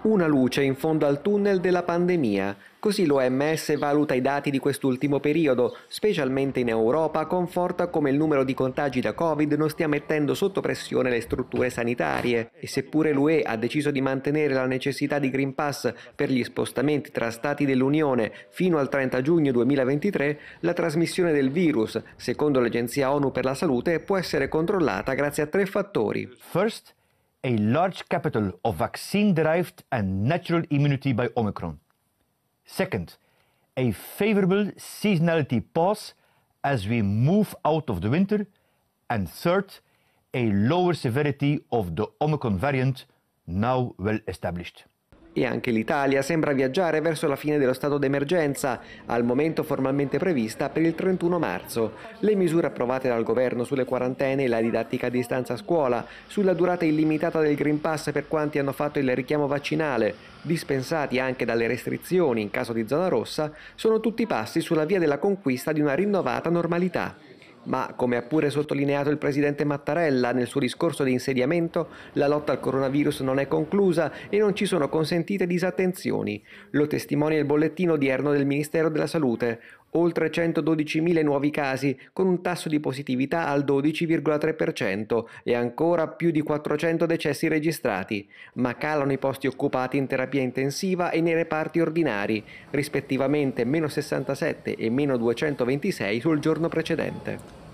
Una luce in fondo al tunnel della pandemia, così l'OMS valuta i dati di quest'ultimo periodo, specialmente in Europa, conforta come il numero di contagi da Covid non stia mettendo sotto pressione le strutture sanitarie e seppure l'UE ha deciso di mantenere la necessità di Green Pass per gli spostamenti tra stati dell'Unione fino al 30 giugno 2023, la trasmissione del virus, secondo l'Agenzia ONU per la Salute, può essere controllata grazie a tre fattori. First, a large capital of vaccine-derived and natural immunity by Omicron. Second, a favorable seasonality pause as we move out of the winter. And third, a lower severity of the Omicron variant, now well established. E anche l'Italia sembra viaggiare verso la fine dello stato d'emergenza, al momento formalmente prevista per il 31 marzo. Le misure approvate dal governo sulle quarantene e la didattica a distanza a scuola, sulla durata illimitata del Green Pass per quanti hanno fatto il richiamo vaccinale, dispensati anche dalle restrizioni in caso di zona rossa, sono tutti passi sulla via della conquista di una rinnovata normalità ma come ha pure sottolineato il presidente Mattarella nel suo discorso di insediamento, la lotta al coronavirus non è conclusa e non ci sono consentite disattenzioni. Lo testimonia il bollettino odierno del Ministero della Salute, oltre 112.000 nuovi casi con un tasso di positività al 12,3% e ancora più di 400 decessi registrati, ma calano i posti occupati in terapia intensiva e nei reparti ordinari, rispettivamente meno 67 e meno 226 sul giorno precedente.